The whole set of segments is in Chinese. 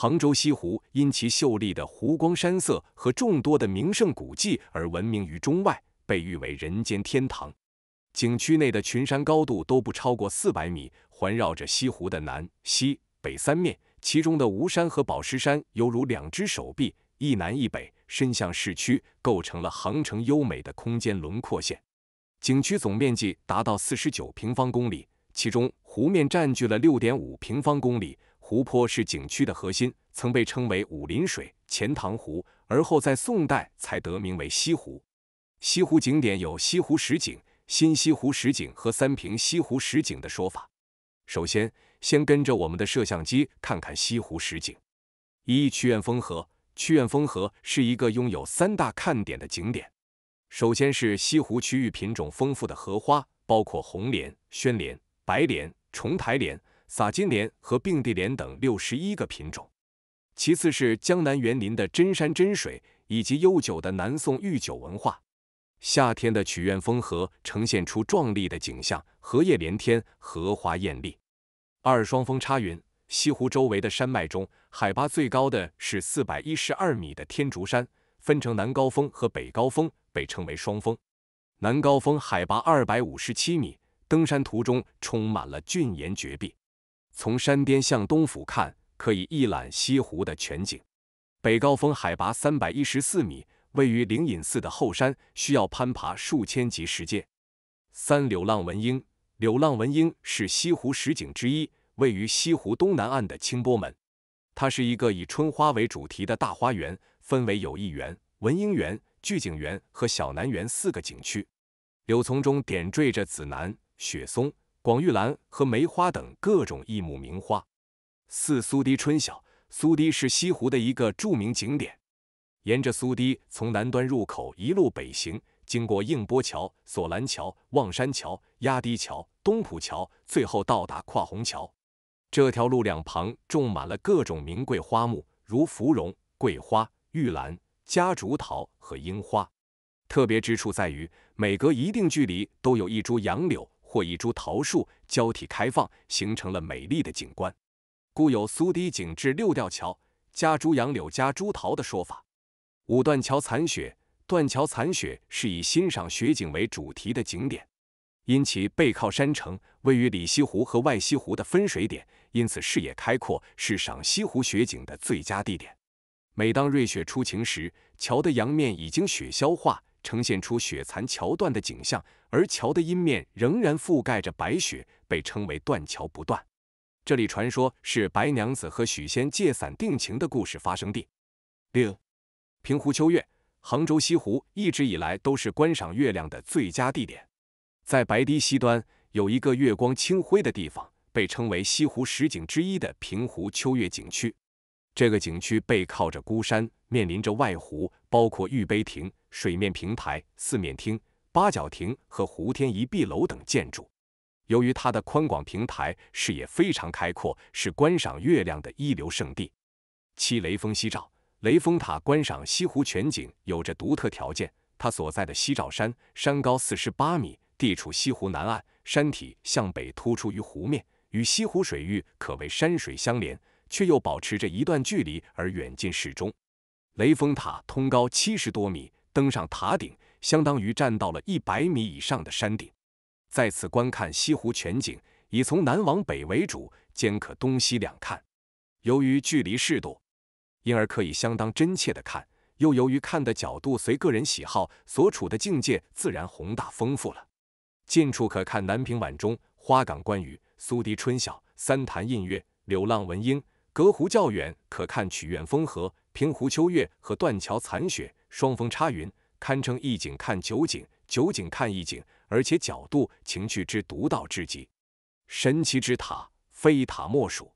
杭州西湖因其秀丽的湖光山色和众多的名胜古迹而闻名于中外，被誉为人间天堂。景区内的群山高度都不超过四百米，环绕着西湖的南、西、北三面。其中的吴山和宝石山犹如两只手臂，一南一北伸向市区，构成了杭城优美的空间轮廓线。景区总面积达到四十九平方公里，其中湖面占据了六点五平方公里。湖泊是景区的核心，曾被称为五林水、钱塘湖，而后在宋代才得名为西湖。西湖景点有西湖十景、新西湖十景和三平西湖十景的说法。首先，先跟着我们的摄像机看看西湖十景。一、曲院风荷。曲院风荷是一个拥有三大看点的景点。首先是西湖区域品种丰富的荷花，包括红莲、宣莲、白莲、重台莲。洒金莲和并蒂莲等六十一个品种，其次是江南园林的真山真水以及悠久的南宋御酒文化。夏天的曲院风荷呈现出壮丽的景象，荷叶连天，荷花艳丽。二双峰插云，西湖周围的山脉中，海拔最高的是四百一十二米的天竺山，分成南高峰和北高峰，被称为双峰。南高峰海拔二百五十七米，登山途中充满了峻岩绝壁。从山巅向东俯看，可以一览西湖的全景。北高峰海拔三百一十四米，位于灵隐寺的后山，需要攀爬数千级石阶。三柳浪闻莺，柳浪闻莺是西湖十景之一，位于西湖东南岸的清波门。它是一个以春花为主题的大花园，分为友谊园、文英园、聚景园和小南园四个景区。柳丛中点缀着紫楠、雪松。广玉兰和梅花等各种异木名花。四苏堤春晓，苏堤是西湖的一个著名景点。沿着苏堤从南端入口一路北行，经过应波桥、索兰桥、望山桥、压堤桥、东浦桥，最后到达跨虹桥。这条路两旁种满了各种名贵花木，如芙蓉、桂花、玉兰、夹竹桃和樱花。特别之处在于，每隔一定距离都有一株杨柳。或一株桃树交替开放，形成了美丽的景观，故有“苏堤景致六吊桥，夹株杨柳夹株桃”的说法。五断桥残雪，断桥残雪是以欣赏雪景为主题的景点，因其背靠山城，位于里西湖和外西湖的分水点，因此视野开阔，是赏西湖雪景的最佳地点。每当瑞雪初晴时，桥的阳面已经雪消化。呈现出雪残桥断的景象，而桥的阴面仍然覆盖着白雪，被称为断桥不断。这里传说是白娘子和许仙借伞定情的故事发生地。六，平湖秋月。杭州西湖一直以来都是观赏月亮的最佳地点，在白堤西端有一个月光清辉的地方，被称为西湖十景之一的平湖秋月景区。这个景区背靠着孤山，面临着外湖。包括玉杯亭、水面平台、四面厅、八角亭和湖天一碧楼等建筑。由于它的宽广平台，视野非常开阔，是观赏月亮的一流胜地。七雷峰西照雷峰塔观赏西湖全景有着独特条件。它所在的西照山，山高四十八米，地处西湖南岸，山体向北突出于湖面，与西湖水域可谓山水相连，却又保持着一段距离，而远近适中。雷峰塔通高七十多米，登上塔顶相当于站到了一百米以上的山顶，在此观看西湖全景，以从南往北为主，兼可东西两看。由于距离适度，因而可以相当真切的看；又由于看的角度随个人喜好，所处的境界自然宏大丰富了。近处可看南屏晚钟、花港观鱼、苏堤春晓、三潭印月、柳浪闻莺；隔湖较远可看曲院风荷。平湖秋月和断桥残雪，双峰插云，堪称一景看九景，九景看一景，而且角度情趣之独到至极。神奇之塔，非塔莫属。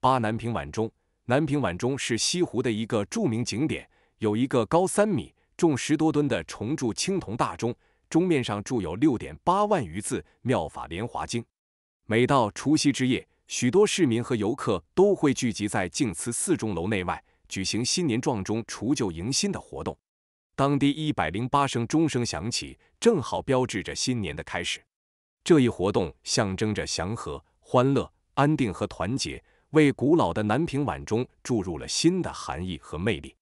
八南屏晚钟，南屏晚钟是西湖的一个著名景点，有一个高三米、重十多吨的重铸青铜大钟，钟面上铸有六点八万余字《妙法莲华经》。每到除夕之夜，许多市民和游客都会聚集在净慈寺钟楼内外。举行新年撞钟除旧迎新的活动，当地一百零八声钟声响起，正好标志着新年的开始。这一活动象征着祥和、欢乐、安定和团结，为古老的南平晚钟注入了新的含义和魅力。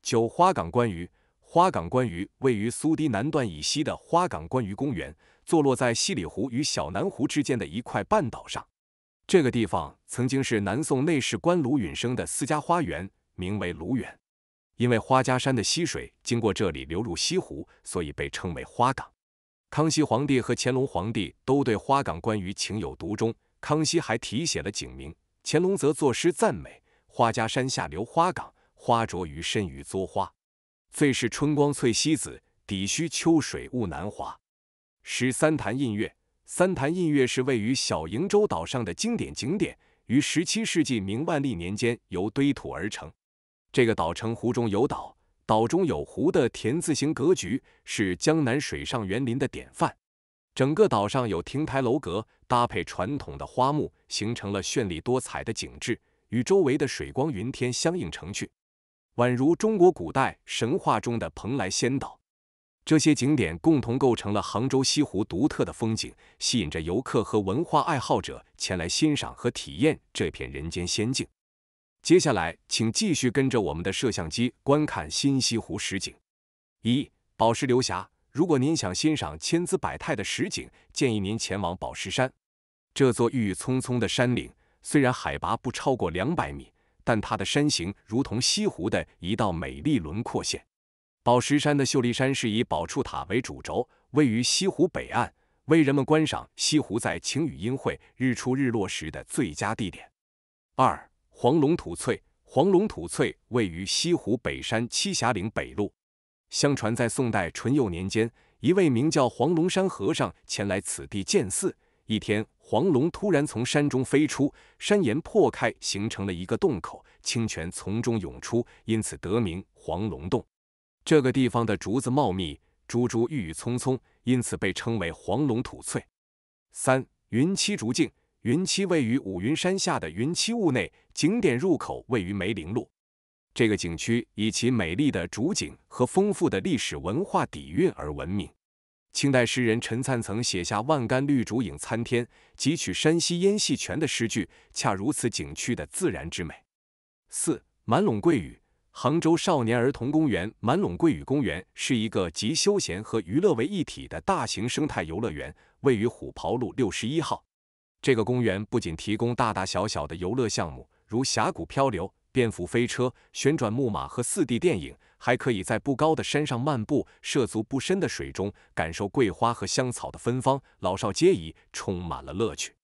九花岗观鱼，花岗观鱼位于苏堤南段以西的花岗观鱼公园，坐落在西里湖与小南湖之间的一块半岛上。这个地方曾经是南宋内侍官卢允升的私家花园。名为卢园，因为花家山的溪水经过这里流入西湖，所以被称为花岗。康熙皇帝和乾隆皇帝都对花岗观鱼情有独钟，康熙还题写了景名，乾隆则作诗赞美：“花家山下流花岗，花着鱼身于作花；最是春光翠西子，底须秋水雾南华。”十三潭印月，三潭印月是位于小瀛洲岛上的经典景点，于十七世纪明万历年间由堆土而成。这个岛城湖中有岛、岛中有湖的田字形格局，是江南水上园林的典范。整个岛上有亭台楼阁，搭配传统的花木，形成了绚丽多彩的景致，与周围的水光云天相映成趣，宛如中国古代神话中的蓬莱仙岛。这些景点共同构成了杭州西湖独特的风景，吸引着游客和文化爱好者前来欣赏和体验这片人间仙境。接下来，请继续跟着我们的摄像机观看新西湖实景。一、宝石流霞。如果您想欣赏千姿百态的实景，建议您前往宝石山。这座郁郁葱葱的山岭，虽然海拔不超过两百米，但它的山形如同西湖的一道美丽轮廓线。宝石山的秀丽山是以宝柱塔为主轴，位于西湖北岸，为人们观赏西湖在晴雨阴晦、日出日落时的最佳地点。二。黄龙土翠，黄龙土翠位于西湖北山栖霞岭北麓。相传在宋代淳佑年间，一位名叫黄龙山和尚前来此地建寺。一天，黄龙突然从山中飞出，山岩破开，形成了一个洞口，清泉从中涌出，因此得名黄龙洞。这个地方的竹子茂密，株株郁郁葱葱，因此被称为黄龙土翠。三云栖竹径。云栖位于五云山下的云栖雾内，景点入口位于梅灵路。这个景区以其美丽的竹景和丰富的历史文化底蕴而闻名。清代诗人陈灿曾写下“万竿绿竹影参天”，汲取山西烟细泉的诗句，恰如此景区的自然之美。四、满陇桂雨，杭州少年儿童公园满陇桂雨公园是一个集休闲和娱乐为一体的大型生态游乐园，位于虎跑路六十一号。这个公园不仅提供大大小小的游乐项目，如峡谷漂流、蝙蝠飞车、旋转木马和四 D 电影，还可以在不高的山上漫步，涉足不深的水中，感受桂花和香草的芬芳，老少皆宜，充满了乐趣。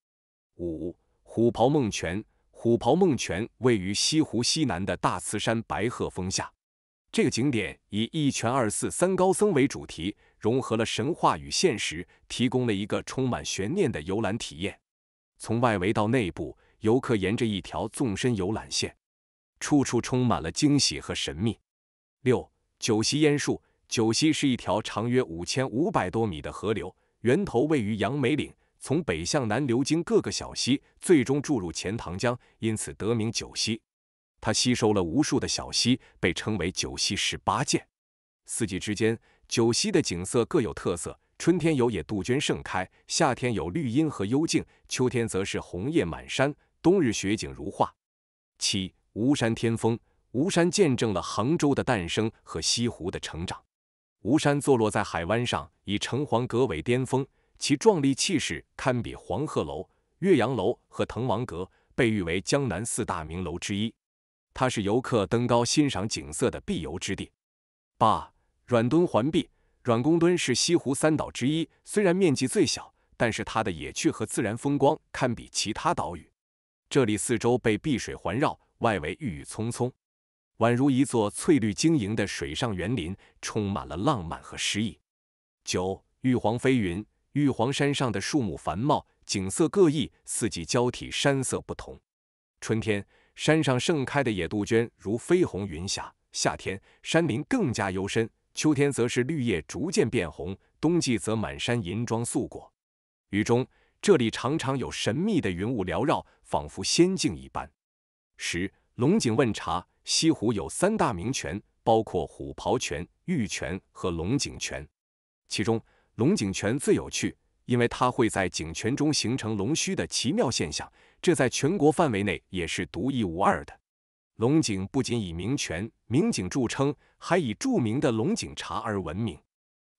五、虎袍梦泉。虎袍梦泉位于西湖西南的大慈山白鹤峰下，这个景点以一泉二寺三高僧为主题，融合了神话与现实，提供了一个充满悬念的游览体验。从外围到内部，游客沿着一条纵深游览线，处处充满了惊喜和神秘。六九溪烟树，九溪是一条长约五千五百多米的河流，源头位于杨梅岭，从北向南流经各个小溪，最终注入钱塘江，因此得名九溪。它吸收了无数的小溪，被称为九溪十八涧。四季之间，九溪的景色各有特色。春天有野杜鹃盛开，夏天有绿荫和幽静，秋天则是红叶满山，冬日雪景如画。七，吴山天风。吴山见证了杭州的诞生和西湖的成长。吴山坐落在海湾上，以城隍阁为巅峰，其壮丽气势堪比黄鹤楼、岳阳楼和滕王阁，被誉为江南四大名楼之一。它是游客登高欣赏景色的必游之地。八，软墩环碧。阮公墩是西湖三岛之一，虽然面积最小，但是它的野趣和自然风光堪比其他岛屿。这里四周被碧水环绕，外围郁郁葱葱，宛如一座翠绿晶莹的水上园林，充满了浪漫和诗意。九玉皇飞云，玉皇山上的树木繁茂，景色各异，四季交替，山色不同。春天，山上盛开的野杜鹃如飞鸿云霞；夏天，山林更加幽深。秋天则是绿叶逐渐变红，冬季则满山银装素裹。雨中，这里常常有神秘的云雾缭绕，仿佛仙境一般。十、龙井问茶。西湖有三大名泉，包括虎跑泉、玉泉和龙井泉。其中，龙井泉最有趣，因为它会在井泉中形成龙须的奇妙现象，这在全国范围内也是独一无二的。龙井不仅以名泉。名景著称，还以著名的龙井茶而闻名。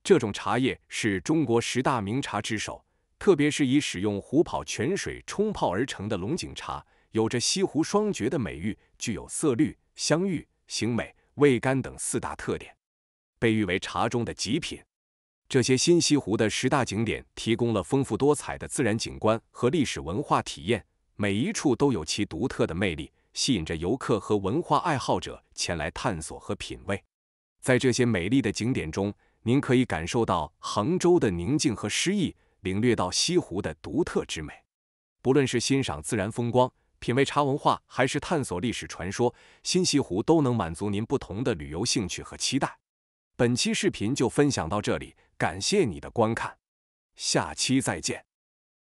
这种茶叶是中国十大名茶之首，特别是以使用虎跑泉水冲泡而成的龙井茶，有着西湖双绝的美誉，具有色绿、香郁、形美、味甘等四大特点，被誉为茶中的极品。这些新西湖的十大景点提供了丰富多彩的自然景观和历史文化体验，每一处都有其独特的魅力。吸引着游客和文化爱好者前来探索和品味。在这些美丽的景点中，您可以感受到杭州的宁静和诗意，领略到西湖的独特之美。不论是欣赏自然风光、品味茶文化，还是探索历史传说，新西湖都能满足您不同的旅游兴趣和期待。本期视频就分享到这里，感谢你的观看，下期再见。